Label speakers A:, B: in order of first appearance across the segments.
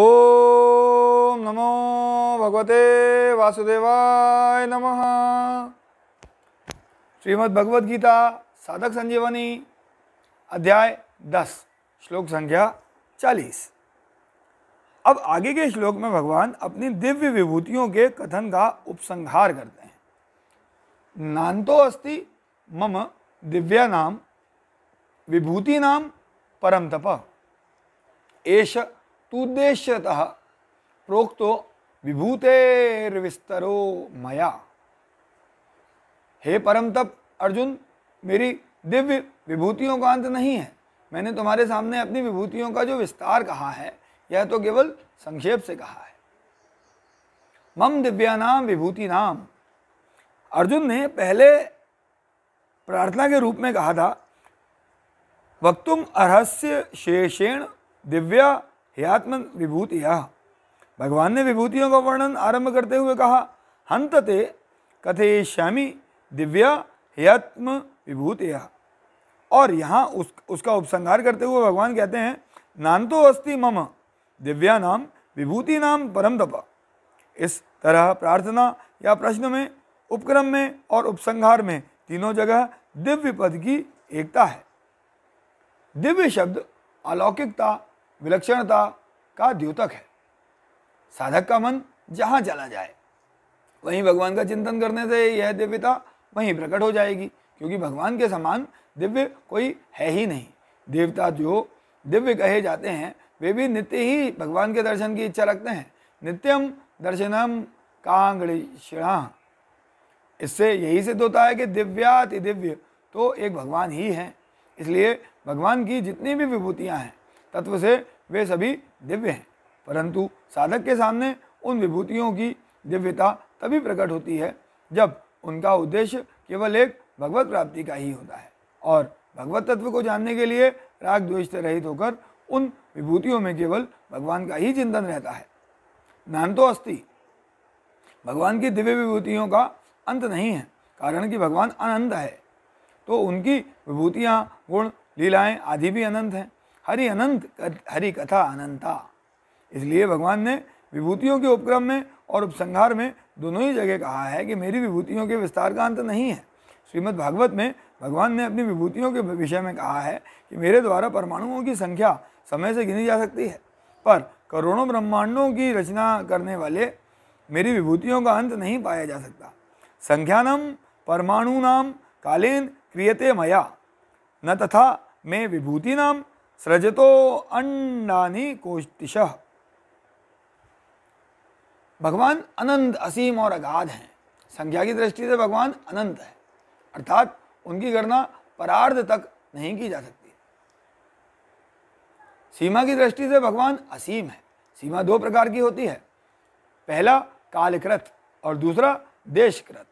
A: ओम नमो भगवते वासुदेवाय नमः श्रीमद् भगवद गीता साधक संजीवनी अध्याय दस श्लोक संख्या चालीस अब आगे के श्लोक में भगवान अपनी दिव्य विभूतियों के कथन का उपसंहार करते हैं तो अस्ति मम दिव्या नाम विभूति नाम परम तप एश तूद्देश्यतः प्रोक्तो विभूतेर्विस्तरो मया हे परम तप अर्जुन मेरी दिव्य विभूतियों का अंत नहीं है मैंने तुम्हारे सामने अपनी विभूतियों का जो विस्तार कहा है यह तो केवल संक्षेप से कहा है मम दिव्यानाम विभूति नाम अर्जुन ने पहले प्रार्थना के रूप में कहा था वक्तुम अरहस्य शेषेण दिव्या विभूत विभूतिया भगवान ने विभूतियों का वर्णन आरंभ करते हुए कहा हंतते श्यामी दिव्या हेत्म विभूतिया और यहाँ उस उसका उपसंहार करते हुए भगवान कहते हैं तो अस्ति मम दिव्या नाम विभूति नाम परम तपा इस तरह प्रार्थना या प्रश्न में उपक्रम में और उपसंहार में तीनों जगह दिव्य पद की एकता है दिव्य शब्द अलौकिकता विलक्षणता का द्योतक है साधक का मन जहाँ चला जाए वहीं भगवान का चिंतन करने से यह दिव्यता वहीं प्रकट हो जाएगी क्योंकि भगवान के समान दिव्य कोई है ही नहीं देवता जो दिव्य कहे जाते हैं वे भी नित्य ही भगवान के दर्शन की इच्छा रखते हैं नित्यम दर्शनम कांगड़िषणा इससे यही सिद्ध होता है कि दिव्याति दिव्य तो एक भगवान ही हैं इसलिए भगवान की जितनी भी विभूतियाँ हैं तत्व से वे सभी दिव्य हैं परंतु साधक के सामने उन विभूतियों की दिव्यता तभी प्रकट होती है जब उनका उद्देश्य केवल एक भगवत प्राप्ति का ही होता है और भगवत तत्व को जानने के लिए राग द्वेष से रहित होकर उन विभूतियों में केवल भगवान का ही चिंतन रहता है नान तो अस्थि भगवान की दिव्य विभूतियों का अंत नहीं है कारण कि भगवान अनंत है तो उनकी विभूतियाँ गुण लीलाएँ आदि भी अनंत हैं हरि अनंत हरि कथा अनंता इसलिए भगवान ने विभूतियों के उपक्रम में और उपसंहार में दोनों ही जगह कहा है कि मेरी विभूतियों के विस्तार का अंत नहीं है श्रीमद् भागवत में भगवान ने अपनी विभूतियों के विषय में कहा है कि मेरे द्वारा परमाणुओं की संख्या समय से गिनी जा सकती है पर करोड़ों ब्रह्मांडों की रचना करने वाले मेरी विभूतियों का अंत नहीं पाया जा सकता संख्यानम परमाणु नाम कालेन क्रियते मया न तथा मैं विभूति नाम सृजतो अंडानी कोष्टिश भगवान अनंत असीम और अगाध हैं संख्या की दृष्टि से भगवान अनंत है अर्थात उनकी गणना परार्ध तक नहीं की जा सकती सीमा की दृष्टि से भगवान असीम है सीमा दो प्रकार की होती है पहला कालकृत और दूसरा देशकृत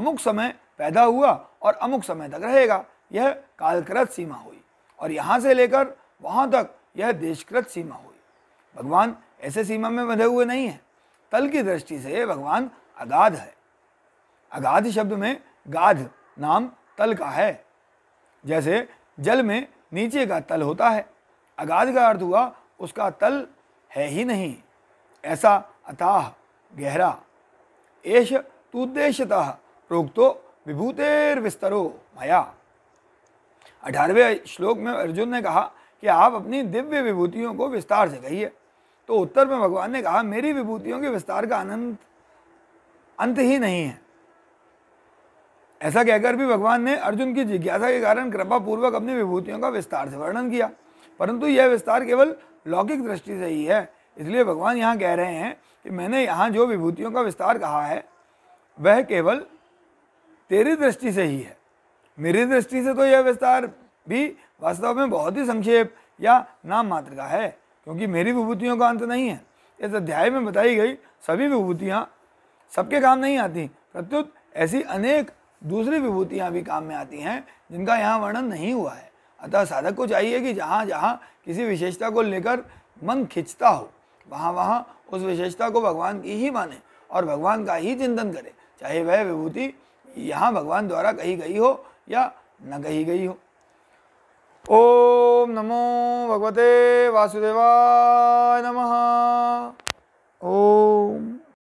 A: अमुक समय पैदा हुआ और अमुक समय तक रहेगा यह कालकृत सीमा हुई और यहाँ से लेकर वहाँ तक यह देशकृत सीमा हुई भगवान ऐसे सीमा में बंधे हुए नहीं है तल की दृष्टि से भगवान अगाध है अगाध शब्द में गाध नाम तल का है जैसे जल में नीचे का तल होता है अगाध का अर्थ हुआ उसका तल है ही नहीं ऐसा अथाह गहरा एश तुद्देश्यतः प्रोक्तो विभूतेर विस्तरो मया अठारहवें श्लोक में अर्जुन ने कहा कि आप अपनी दिव्य विभूतियों को विस्तार से कहिए तो उत्तर में भगवान ने कहा मेरी विभूतियों के विस्तार का अनंत अंत ही नहीं है ऐसा कहकर भी भगवान ने अर्जुन की जिज्ञासा के कारण कृपा पूर्वक अपनी विभूतियों का विस्तार से वर्णन किया परंतु यह विस्तार केवल लौकिक दृष्टि से ही है इसलिए भगवान यहाँ कह रहे हैं कि मैंने यहाँ जो विभूतियों का विस्तार कहा है वह केवल तेरी दृष्टि से ही है मेरी दृष्टि से तो यह विस्तार भी वास्तव में बहुत ही संक्षेप या नाम मात्र का है क्योंकि मेरी विभूतियों का अंत नहीं है इस अध्याय में बताई गई सभी विभूतियाँ सबके काम नहीं आती प्रत्युत ऐसी अनेक दूसरी विभूतियाँ भी काम में आती हैं जिनका यहाँ वर्णन नहीं हुआ है अतः साधक को चाहिए कि जहाँ जहाँ किसी विशेषता को लेकर मन खिंचता हो वहाँ वहाँ उस विशेषता को भगवान की ही माने और भगवान का ही चिंतन करे चाहे वह विभूति यहाँ भगवान द्वारा कही गई हो या न गई गई हो ओम नमो भगवते वासुदेवाय नमः ओम